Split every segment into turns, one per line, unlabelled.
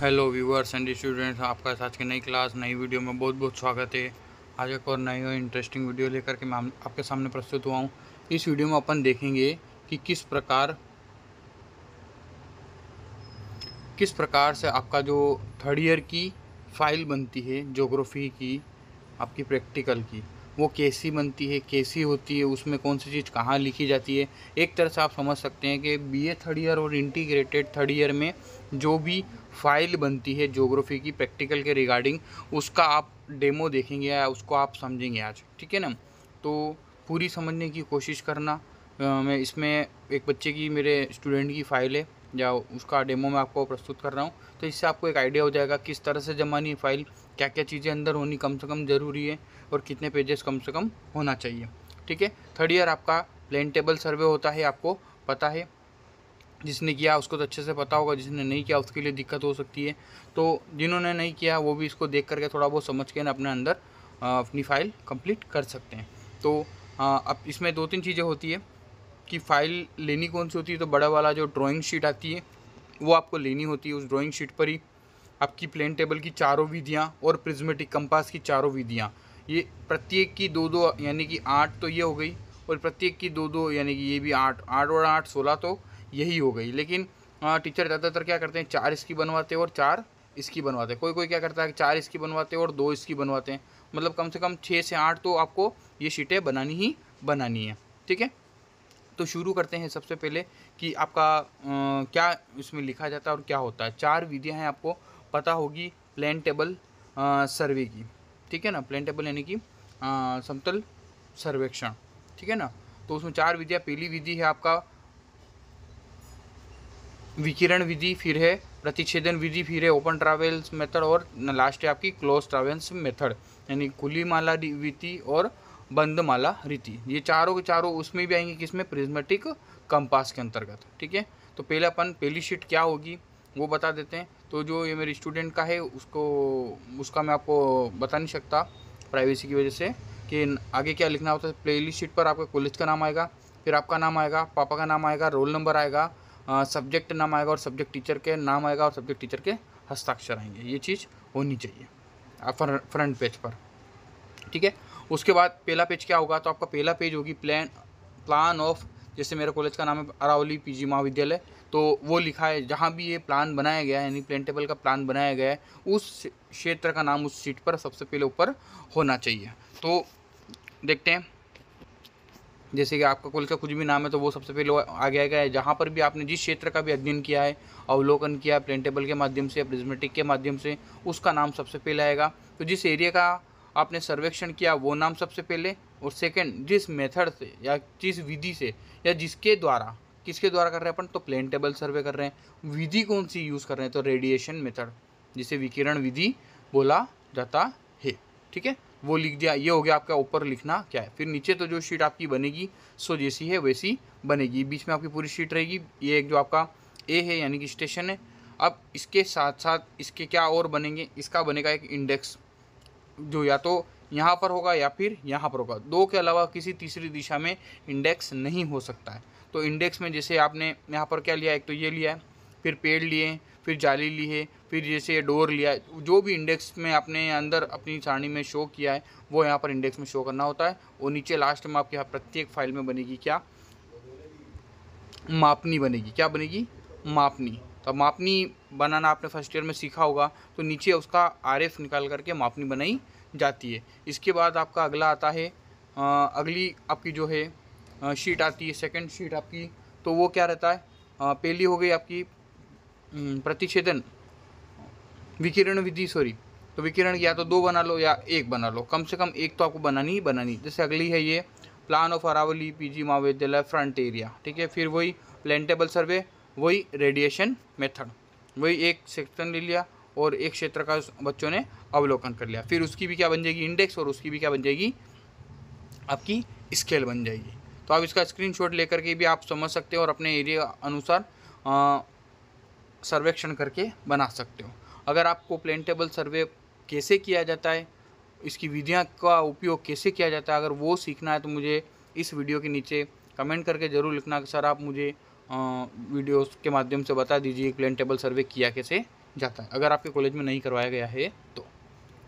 hello viewers and students आपका आज की नई क्लास नई वीडियो में बहुत बहुत स्वागत है आज एक और नई और इंटरेस्टिंग वीडियो लेकर के मैं आपके सामने प्रस्तुत हुआ हूँ इस वीडियो में अपन देखेंगे कि किस प्रकार किस प्रकार से आपका जो थर्ड ईयर की फाइल बनती है जोग्राफी की आपकी प्रैक्टिकल की वो कैसी बनती है कैसी होती है उसमें कौन सी चीज़ कहाँ लिखी जाती है एक तरह से आप समझ सकते हैं कि बीए थर्ड ईयर और इंटीग्रेटेड थर्ड ईयर में जो भी फाइल बनती है जोग्राफी की प्रैक्टिकल के रिगार्डिंग उसका आप डेमो देखेंगे या उसको आप समझेंगे आज ठीक है ना तो पूरी समझने की कोशिश करना मैं इसमें एक बच्चे की मेरे स्टूडेंट की फ़ाइल है या उसका डेमो मैं आपको प्रस्तुत कर रहा हूँ तो इससे आपको एक आइडिया हो जाएगा किस तरह से जमानी फ़ाइल क्या क्या चीज़ें अंदर होनी कम से कम ज़रूरी है और कितने पेजेस कम से कम होना चाहिए ठीक है थर्ड ईयर आपका प्लेन टेबल सर्वे होता है आपको पता है जिसने किया उसको तो अच्छे से पता होगा जिसने नहीं किया उसके लिए दिक्कत हो सकती है तो जिन्होंने नहीं किया वो भी इसको देख करके थोड़ा बहुत समझ के ना अपने अंदर अपनी फ़ाइल कंप्लीट कर सकते हैं तो अब इसमें दो तीन चीज़ें होती है कि फ़ाइल लेनी कौन सी होती है तो बड़ा वाला जो ड्राइंग शीट आती है वो आपको लेनी होती है उस ड्राइंग शीट पर ही आपकी प्लेन टेबल की चारों विधियाँ और प्रिज्मेटिक कंपास की चारों विधियाँ ये प्रत्येक की दो दो यानी कि आठ तो ये हो गई और प्रत्येक की दो दो यानी कि ये भी आठ आठ और आठ सोलह तो यही हो गई लेकिन टीचर ज़्यादातर क्या करते हैं चार इसकी बनवाते हैं और चार इसकी बनवाते हैं कोई कोई क्या करता है चार इसकी बनवाते हैं और दो इसकी बनवाते हैं मतलब कम से कम छः से आठ तो आपको ये शीटें बनानी ही बनानी है ठीक है तो शुरू करते हैं सबसे पहले कि आपका आ, क्या इसमें लिखा जाता है और क्या होता है चार विधियाँ हैं आपको पता होगी प्लान टेबल सर्वे की ठीक है ना प्लान टेबल यानी कि समतल सर्वेक्षण ठीक है ना तो उसमें चार विधियाँ पहली विधि है आपका विकिरण विधि फिर है प्रतिच्छेदन विधि फिर है ओपन ट्रावेल्स मेथड और लास्ट है आपकी क्लोज ट्रावेल्स मेथड यानी खुली माला रीति और बंद माला रीति ये चारों के चारों उसमें भी आएंगे किसमें प्रिज्मेटिक कंपास के अंतर्गत ठीक है तो पहले अपन पहली शीट क्या होगी वो बता देते हैं तो जो ये मेरे स्टूडेंट का है उसको उसका मैं आपको बता नहीं सकता प्राइवेसी की वजह से कि आगे क्या लिखना होता है प्ले शीट पर आपका कॉलेज का नाम आएगा फिर आपका नाम आएगा पापा का नाम आएगा रोल नंबर आएगा सब्जेक्ट नाम आएगा और सब्जेक्ट टीचर के नाम आएगा और सब्जेक्ट टीचर के हस्ताक्षर आएंगे ये चीज़ होनी चाहिए आप फ्रंट पेज पर ठीक है उसके बाद पहला पेज क्या होगा तो आपका पहला पेज होगी प्लान प्लान ऑफ जैसे मेरे कॉलेज का नाम है अरावली पीजी महाविद्यालय तो वो लिखा है जहाँ भी ये प्लान बनाया गया है यानी प्लेंटेबल का प्लान बनाया गया है उस क्षेत्र का नाम उस सीट पर सबसे पहले ऊपर होना चाहिए तो देखते हैं जैसे कि आपका कुल का कुछ भी नाम है तो वो सबसे पहले आ गया है जहाँ पर भी आपने जिस क्षेत्र का भी अध्ययन किया है अवलोकन किया है प्लेंटेबल के माध्यम से प्रिज्मेटिक के माध्यम से उसका नाम सबसे पहले आएगा तो जिस एरिया का आपने सर्वेक्षण किया वो नाम सबसे पहले और सेकंड जिस मेथड से या जिस विधि से या जिसके द्वारा किसके द्वारा कर रहे हैं अपन तो प्लेन टेबल सर्वे कर रहे हैं विधि कौन सी यूज़ कर रहे हैं तो रेडिएशन मेथड जिसे विकिरण विधि बोला जाता है ठीक है वो लिख दिया ये हो गया आपका ऊपर लिखना क्या है फिर नीचे तो जो शीट आपकी बनेगी सो जैसी है वैसी बनेगी बीच में आपकी पूरी शीट रहेगी ये एक जो आपका ए है यानी कि स्टेशन है अब इसके साथ साथ इसके क्या और बनेंगे इसका बनेगा एक इंडेक्स जो या तो यहाँ पर होगा या फिर यहाँ पर होगा दो के अलावा किसी तीसरी दिशा में इंडेक्स नहीं हो सकता है तो इंडेक्स में जैसे आपने यहाँ पर क्या लिया एक तो ये लिया है फिर पेड़ लिए फिर जाली ली है फिर जैसे ये डोर लिया जो भी इंडेक्स में आपने अंदर अपनी सारणी में शो किया है वो यहाँ पर इंडेक्स में शो करना होता है और नीचे लास्ट में आपके यहाँ प्रत्येक फाइल में बनेगी क्या मापनी बनेगी क्या बनेगी मापनी तो मापनी बनाना आपने फर्स्ट ईयर में सीखा होगा तो नीचे उसका आर निकाल करके मापनी बनाई जाती है इसके बाद आपका अगला आता है आ, अगली आपकी जो है शीट आती है सेकंड शीट आपकी तो वो क्या रहता है पहली हो गई आपकी हम्म, प्रतिच्छेदन विकिरण विधि सॉरी तो विकिरण या तो दो बना लो या एक बना लो कम से कम एक तो आपको बनानी ही बनानी जैसे अगली है ये प्लान ऑफ अरावली पीजी महाविद्यालय फ्रंट एरिया ठीक है फिर वही प्लेन टेबल सर्वे वही रेडिएशन मेथड वही एक सेक्शन ले लिया और एक क्षेत्र का बच्चों ने अवलोकन कर लिया फिर उसकी भी क्या बन जाएगी इंडेक्स और उसकी भी क्या बन जाएगी आपकी स्केल बन जाएगी तो आप इसका स्क्रीनशॉट लेकर के भी आप समझ सकते हो और अपने एरिया अनुसार सर्वेक्षण करके बना सकते हो अगर आपको प्लेन टेबल सर्वे कैसे किया जाता है इसकी विधियाँ का उपयोग कैसे किया जाता है अगर वो सीखना है तो मुझे इस वीडियो के नीचे कमेंट करके ज़रूर लिखना कि सर आप मुझे वीडियोस के माध्यम से बता दीजिए प्लेन टेबल सर्वे किया कैसे जाता है अगर आपके कॉलेज में नहीं करवाया गया है तो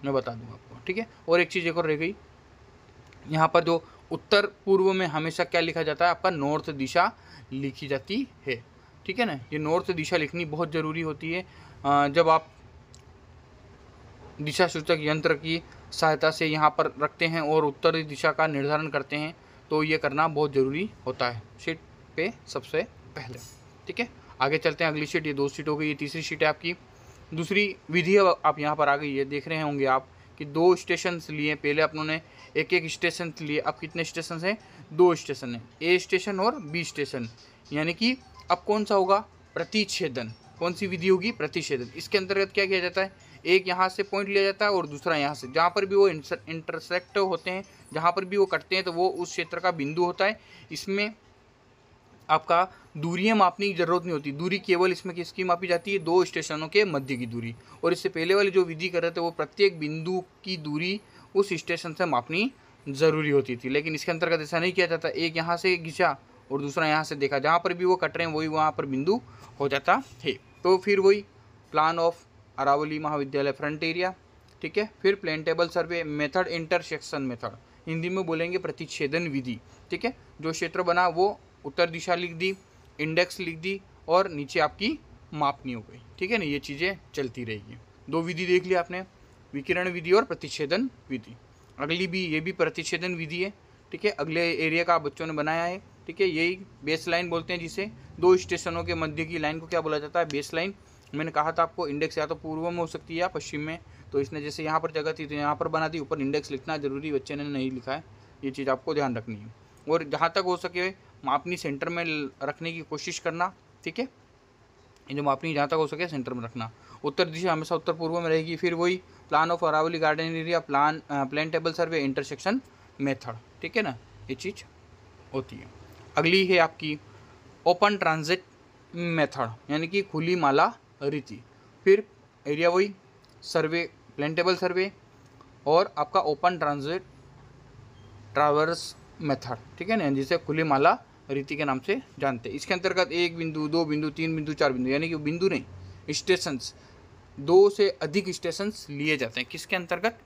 मैं बता दूँगा आपको ठीक है और एक चीज़ एक और रह गई यहाँ पर जो उत्तर पूर्व में हमेशा क्या लिखा जाता है आपका नॉर्थ दिशा लिखी जाती है ठीक है ना ये नॉर्थ दिशा लिखनी बहुत ज़रूरी होती है जब आप दिशा सूचक यंत्र की सहायता से यहाँ पर रखते हैं और उत्तर दिशा का निर्धारण करते हैं तो ये करना बहुत ज़रूरी होता है शीट पे सबसे पहले ठीक है आगे चलते हैं अगली शीट ये दो सीट हो गई ये तीसरी सीट है आपकी दूसरी विधि आप यहाँ पर आ गई ये देख रहे होंगे आप कि दो स्टेशन लिए पहले अपनों ने एक एक स्टेशन के लिए अब कितने स्टेशन हैं दो स्टेशन हैं ए स्टेशन और बी स्टेशन यानी कि अब कौन सा होगा प्रतिच्छेदन कौन सी विधि होगी प्रतिच्छेदन इसके अंतर्गत क्या किया जाता है एक यहाँ से पॉइंट लिया जाता है और दूसरा यहाँ से जहाँ पर भी वो इंटरसेक्ट होते हैं जहाँ पर भी वो कटते हैं तो वो उस क्षेत्र का बिंदु होता है इसमें आपका दूरियाँ मापने की जरूरत नहीं होती दूरी केवल इसमें किसकी मापी जाती है दो स्टेशनों के मध्य की दूरी और इससे पहले वाली जो विधि कर रहे थे वो प्रत्येक बिंदु की दूरी उस स्टेशन से मापनी ज़रूरी होती थी लेकिन इसके अंतर्गत ऐसा नहीं किया जाता एक यहाँ से घिंचा और दूसरा यहाँ से देखा जहाँ पर भी वो कट रहे हैं वही वहाँ पर बिंदु हो जाता है तो फिर वही प्लान ऑफ अरावली महाविद्यालय फ्रंट एरिया ठीक है फिर plane table survey method intersection method Hindi में बोलेंगे प्रतिच्छेदन विधि ठीक है जो क्षेत्र बना वो उत्तर दिशा लिख दी इंडेक्स लिख दी और नीचे आपकी मापनी हो गई ठीक है ना ये चीज़ें चलती रहेगी दो विधि देख ली आपने विकिरण विधि और प्रतिच्छेदन विधि अगली भी ये भी प्रतिच्छेदन विधि है ठीक है अगले एरिया का बच्चों ने बनाया है ठीक है यही बेस लाइन बोलते हैं जिसे दो स्टेशनों के मध्य की लाइन को क्या बोला जाता है बेस लाइन मैंने कहा था आपको इंडेक्स या तो पूर्व में हो सकती है या पश्चिम में तो इसने जैसे यहाँ पर जगह थी तो यहाँ पर बना दी ऊपर इंडेक्स लिखना जरूरी बच्चे ने नहीं लिखा है ये चीज़ आपको ध्यान रखनी है और जहाँ तक हो सके मापनी सेंटर में रखने की कोशिश करना ठीक है जो मापनी जहाँ तक हो सके सेंटर में रखना उत्तर दिशा हमेशा उत्तर पूर्व में रहेगी फिर वही plan of Aravali garden area plan plan table survey intersection method ठीक है ना ये चीज़ होती है अगली है आपकी ओपन ट्रांजिट मेथड यानी कि खुली माला रीति फिर एरिया वही सर्वे प्लान टेबल सर्वे और आपका ओपन ट्रांजिट ट्रावर्स मेथड ठीक है ना जिसे खुली माला रीति के नाम से जानते हैं इसके अंतर्गत एक बिंदु दो बिंदु तीन बिंदु चार बिंदु यानी कि बिंदु नहीं स्टेशंस दो से अधिक स्टेशंस लिए जाते हैं किसके अंतर्गत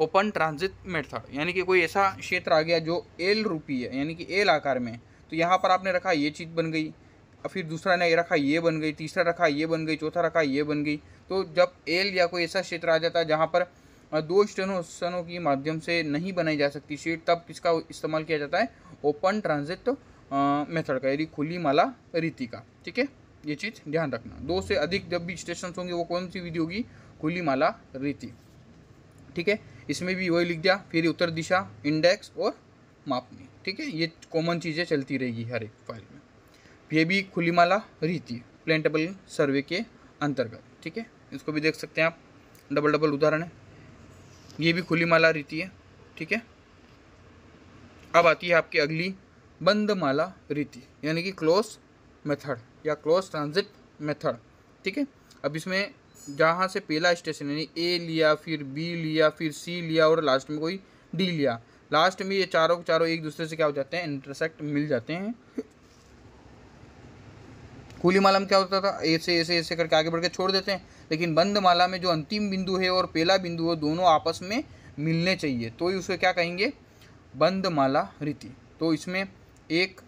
ओपन ट्रांजिट मेथड यानी कि कोई ऐसा क्षेत्र आ गया जो एल रूपी है यानी कि एल आकार में तो यहाँ पर आपने रखा ये चीज़ बन गई फिर दूसरा ने रखा ये बन गई तीसरा रखा ये बन गई चौथा रखा ये बन गई तो जब एल या कोई ऐसा क्षेत्र आ जाता है जहाँ पर दो स्टेशनों की माध्यम से नहीं बनाई जा सकती सीट तब किसका इस्तेमाल किया जाता है ओपन ट्रांजिट मेथड का यानी खुली माला रीति का ठीक है ये चीज़ ध्यान रखना दो से अधिक जब भी स्टेशन होंगे वो कौन सी विधि होगी खुली माला रीति ठीक है इसमें भी वही लिख दिया फिर उत्तर दिशा इंडेक्स और मापनी ठीक है ये कॉमन चीज़ें चलती रहेगी हर एक फाइल में ये भी खुली माला रीति प्लेन टेबल सर्वे के अंतर्गत ठीक है इसको भी देख सकते हैं आप डबल डबल उदाहरण है ये भी खुली माला रीति है ठीक है अब आती है आपकी अगली बंद माला रीति यानी कि क्लोज मेथड या क्लोज ट्रांजिट मेथड ठीक है अब इसमें जहाँ से पहला स्टेशन यानी ए लिया फिर बी लिया फिर सी लिया और लास्ट में कोई डी लिया लास्ट में ये चारों के चारों एक दूसरे से क्या हो जाते हैं इंटरसेक्ट मिल जाते हैं कूली माला में क्या होता था ऐसे ऐसे ऐसे करके आगे बढ़ के छोड़ देते हैं लेकिन बंद माला में जो अंतिम बिंदु है और पहला बिंदु है दोनों आपस में मिलने चाहिए तो ही उसे क्या कहेंगे बंद माला रीति तो इसमें एक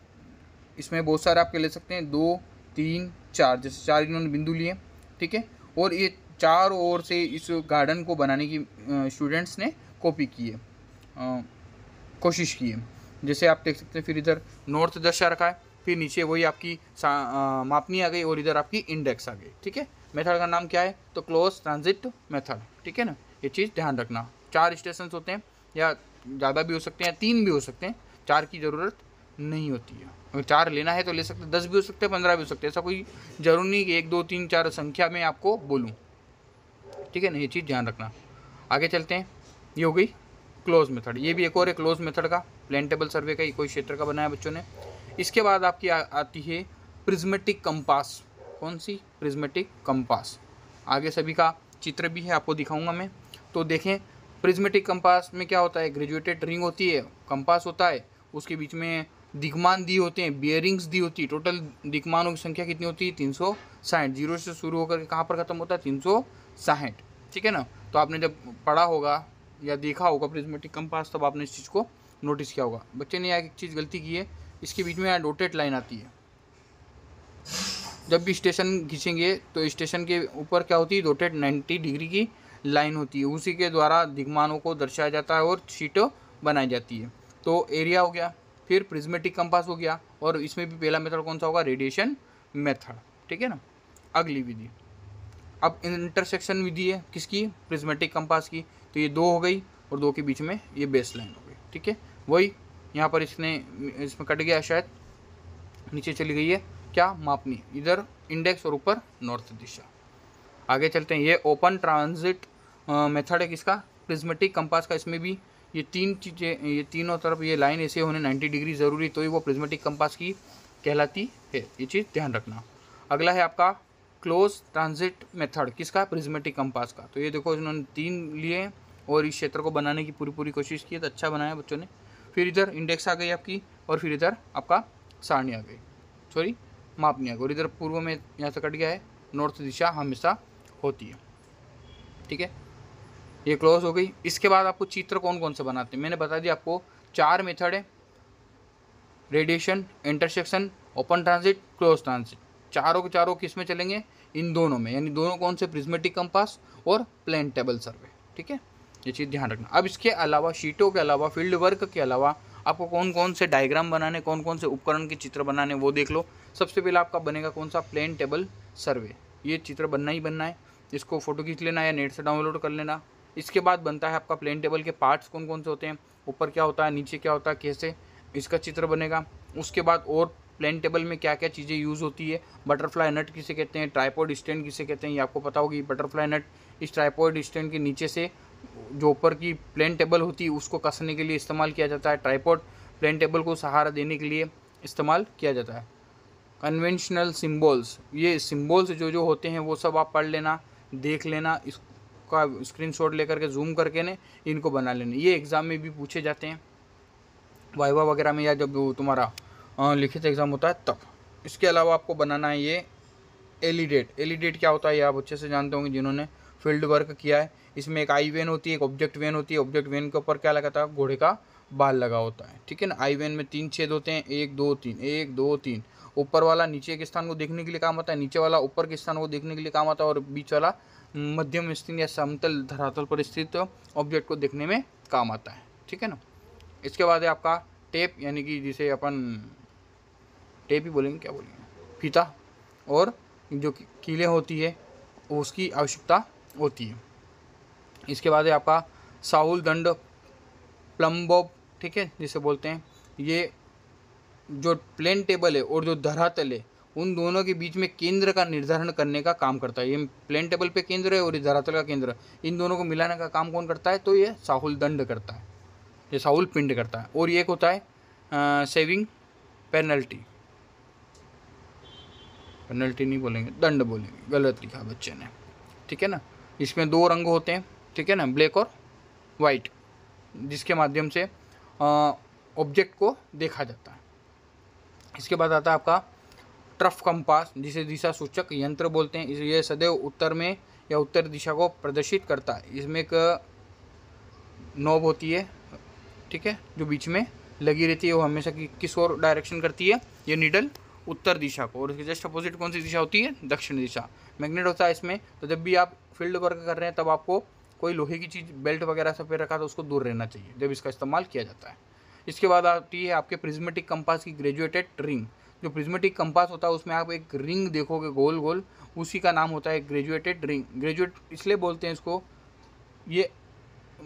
इसमें बहुत सारे आपके ले सकते हैं दो तीन चार जैसे चार इन्होंने बिंदु लिए ठीक है और ये चार ओर से इस गार्डन को बनाने की स्टूडेंट्स ने कॉपी की है कोशिश की है जैसे आप देख सकते हैं फिर इधर नॉर्थ दशा रखा है फिर नीचे वही आपकी आ, मापनी आ गई और इधर आपकी इंडेक्स आ गई ठीक है मेथड का नाम क्या है तो क्लोज ट्रांजिट मेथड ठीक है ना ये चीज़ ध्यान रखना चार स्टेशन होते हैं या ज़्यादा भी हो सकते हैं तीन भी हो सकते हैं चार की ज़रूरत नहीं होती है चार लेना है तो ले सकते दस भी हो सकते पंद्रह भी हो सकते ऐसा कोई जरूरी नहीं कि एक दो तीन चार संख्या में आपको बोलूँ ठीक है ना ये चीज़ ध्यान रखना आगे चलते हैं ये हो गई क्लोज मेथड ये भी एक और है क्लोज मेथड का प्लान टेबल सर्वे का ही कोई क्षेत्र का बनाया बच्चों ने इसके बाद आपकी आ, आती है प्रिज्मेटिक कंपास कौन सी प्रिज्मेटिक कंपास आगे सभी का चित्र भी है आपको दिखाऊंगा मैं तो देखें प्रिज्मेटिक कंपास में क्या होता है ग्रेजुएटेड रिंग होती है कंपास होता है उसके बीच में दिकमान दिए होते हैं बियरिंग्स दी होती है टोटल दिकमानों की संख्या कितनी होती है तीन सौ साठ जीरो से शुरू होकर कहाँ पर ख़त्म होता है तीन सौ साठ ठीक है ना तो आपने जब पढ़ा होगा या देखा होगा कम कंपास तब आपने इस चीज़ को नोटिस किया होगा बच्चे ने यहाँ एक चीज़ गलती की है इसके बीच में यहाँ डोटेड लाइन आती है जब भी स्टेशन खींचेंगे तो स्टेशन के ऊपर क्या होती है डोटेड नाइन्टी डिग्री की लाइन होती है उसी के द्वारा दिग्मानों को दर्शाया जाता है और सीट बनाई जाती है तो एरिया हो गया फिर प्रिज्मेटिक कंपास हो गया और इसमें भी पहला मेथड कौन सा होगा रेडिएशन मेथड ठीक है ना अगली विधि अब इंटरसेक्शन विधि है किसकी प्रिज्मेटिक कंपास की तो ये दो हो गई और दो के बीच में ये बेस लाइन हो गई ठीक है वही यहाँ पर इसने इसमें कट गया शायद नीचे चली गई है क्या मापनी इधर इंडेक्स और ऊपर नॉर्थ दिशा आगे चलते हैं ये ओपन ट्रांजिट मेथड है किसका प्रिज्मेटिक कंपास का इसमें भी ये तीन चीज़ें ये तीनों तरफ ये लाइन ऐसे होने 90 डिग्री ज़रूरी तो ही वो प्रिज्मेटिक कंपास की कहलाती है ये चीज़ ध्यान रखना अगला है आपका क्लोज ट्रांजिट मेथड किसका प्रिज्मेटिक कंपास का तो ये देखो इन्होंने तीन लिए और इस क्षेत्र को बनाने की पूरी पूरी कोशिश की है तो अच्छा बनाया बच्चों ने फिर इधर इंडेक्स आ गई आपकी और फिर इधर आपका सारणी आ गई सॉरी मापनी आ गई और इधर पूर्व में यहाँ से कट गया है नॉर्थ दिशा हमेशा होती है ठीक है ये क्लोज हो गई इसके बाद आपको चित्र कौन कौन से बनाते हैं मैंने बता दिया आपको चार मेथड है radiation intersection open transit close transit चारों के चारों किस में चलेंगे इन दोनों में यानी दोनों कौन से प्रिज्मेटिक कंपास और प्लेन टेबल सर्वे ठीक है ये चीज़ ध्यान रखना अब इसके अलावा शीटों के अलावा फील्ड वर्क के अलावा आपको कौन कौन से डायग्राम बनाने कौन कौन से उपकरण के चित्र बनाने वो देख लो सबसे पहले आपका बनेगा कौन सा प्लेन टेबल सर्वे ये चित्र बनना ही बनना है इसको फोटो खींच लेना या नेट से डाउनलोड कर लेना इसके बाद बनता है आपका प्लेन टेबल के पार्ट्स कौन कौन से होते हैं ऊपर क्या होता है नीचे क्या होता है कैसे इसका चित्र बनेगा उसके बाद और प्लेन टेबल में क्या क्या चीज़ें यूज़ होती है बटरफ्लाई नट किसे कहते हैं ट्राईपोर्ड स्टैंड किसे कहते हैं ये आपको पता होगी बटरफ्लाई नट इस ट्राईपोर्ड स्टैंड के नीचे से जो ऊपर की प्लेन टेबल होती है उसको कसने के लिए इस्तेमाल किया जाता है ट्राईपोर्ड प्लेन टेबल को सहारा देने के लिए इस्तेमाल किया जाता है कन्वेंशनल सिम्बॉल्स ये सिम्बल्स जो जो होते हैं वो सब आप पढ़ लेना देख लेना इस स्क्रीन स्क्रीनशॉट लेकर के जूम करके ने इनको बना लेने ये एग्ज़ाम में भी पूछे जाते हैं वाइवा वगैरह में या जब तुम्हारा लिखित एग्ज़ाम होता है तब इसके अलावा आपको बनाना है ये एलिडेट एलिडेट e e क्या होता है ये आप अच्छे से जानते होंगे जिन्होंने फील्ड वर्क किया है इसमें एक आई वेन होती है एक ऑब्जेक्ट वेन होती है ऑब्जेक्ट वेन के ऊपर क्या लगाता है घोड़े का बाल लगा होता है ठीक है ना आई वेन में तीन छेद होते हैं एक दो तीन एक दो तीन ऊपर वाला नीचे के स्थान को देखने के लिए काम आता है नीचे वाला ऊपर के स्थान को देखने के लिए काम आता है और बीच वाला मध्यम स्थित या समतल धरातल पर स्थित ऑब्जेक्ट को देखने में काम आता है ठीक है ना इसके बाद है आपका टेप यानी कि जिसे अपन टेप ही बोलेंगे क्या बोलेंगे फीता और जो कीले होती है उसकी आवश्यकता होती है इसके बाद है आपका साहुल दंड प्लम्बोब ठीक है जिसे बोलते हैं ये जो प्लेन टेबल है और जो धरातल है उन दोनों के बीच में केंद्र का निर्धारण करने का काम करता है ये प्लेन टेबल पे केंद्र है और ये धरातल का केंद्र इन दोनों को मिलाने का काम कौन करता है तो ये साहुल दंड करता है ये साहुल पिंड करता है और ये एक होता है आ, सेविंग पेनल्टी पेनल्टी नहीं बोलेंगे दंड बोलेंगे गलत लिखा बच्चे ने ठीक है ना इसमें दो रंग होते हैं ठीक है ना ब्लैक और वाइट जिसके माध्यम से ऑब्जेक्ट को देखा जाता है इसके बाद आता है आपका ट्रफ कंपास जिसे दिशा सूचक यंत्र बोलते हैं यह सदैव उत्तर में या उत्तर दिशा को प्रदर्शित करता है इसमें एक नोब होती है ठीक है जो बीच में लगी रहती है वो हमेशा कि, किस ओर डायरेक्शन करती है ये निडल उत्तर दिशा को और इसके जस्ट अपोजिट कौन सी दिशा होती है दक्षिण दिशा मैग्नेट होता है इसमें तो जब भी आप फील्ड वर्क कर रहे हैं तब आपको कोई लोहे की चीज़ बेल्ट वगैरह सब पे रखा तो उसको दूर रहना चाहिए जब इसका इस्तेमाल किया जाता है इसके बाद आती है आपके प्रिज्मेटिक कंपास की ग्रेजुएटेड रिंग जो प्रिज्मेटिक कंपास होता है उसमें आप एक रिंग देखोगे गोल गोल उसी का नाम होता है ग्रेजुएटेड रिंग ग्रेजुएट इसलिए बोलते हैं इसको ये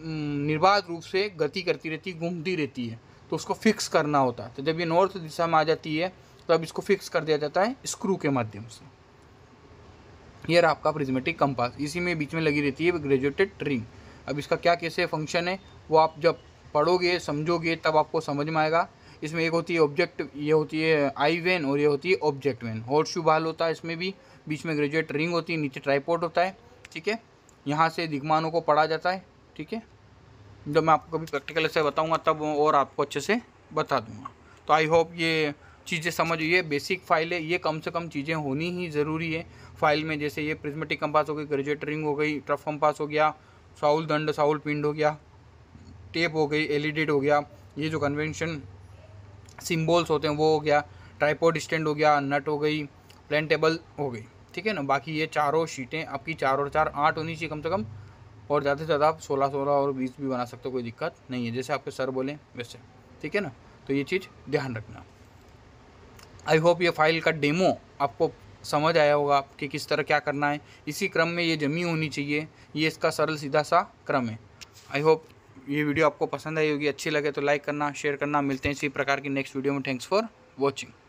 निर्बाध रूप से गति करती रहती घूमती रहती है तो उसको फिक्स करना होता है तो जब ये नॉर्थ दिशा में आ जाती है तो अब इसको फिक्स कर दिया जाता है स्क्रू के माध्यम से यह रहा आपका प्रिज्मेटिक कंपास इसी में बीच में लगी रहती है ग्रेजुएटेड रिंग अब इसका क्या कैसे फंक्शन है वो आप जब पढ़ोगे समझोगे तब आपको समझ में आएगा इसमें एक होती है ऑब्जेक्ट ये होती है आई वेन और ये होती है ऑब्जेक्ट वेन हॉर्स शू बाल होता है इसमें भी बीच में ग्रेजुएट रिंग होती है नीचे ट्राईपोर्ट होता है ठीक है यहाँ से दिग्मानों को पढ़ा जाता है ठीक है जब मैं आपको कभी प्रैक्टिकल से बताऊँगा तब और आपको अच्छे से बता दूँगा तो आई होप ये चीज़ें समझ ये बेसिक फाइल है ये कम से कम चीज़ें होनी ही ज़रूरी है फाइल में जैसे ये प्रिज्मेटिक कंपास हो गई ग्रेजुएट रिंग हो गई ट्रफ कंपास हो गया साउल दंड साउल पिंड हो गया टेप हो गई एलईडी e हो गया ये जो कन्वेंशन सिम्बल्स होते हैं वो हो गया ट्राईपोड स्टैंड हो गया नट हो गई प्लान टेबल हो गई ठीक है ना बाकी ये चारों शीटें आपकी चार और चार आठ होनी चाहिए कम से कम और ज़्यादा से ज़्यादा आप सोलह सोलह और बीस भी बना सकते हो कोई दिक्कत नहीं है जैसे आपके सर बोले वैसे ठीक है ना तो ये चीज़ ध्यान रखना आई होप ये फाइल का डेमो आपको समझ आया होगा कि किस तरह क्या करना है इसी क्रम में ये जमी होनी चाहिए ये इसका सरल सीधा सा क्रम है आई होप ये वीडियो आपको पसंद आई होगी अच्छी लगे तो लाइक करना शेयर करना मिलते हैं इसी प्रकार की नेक्स्ट वीडियो में थैंक्स फॉर वॉचिंग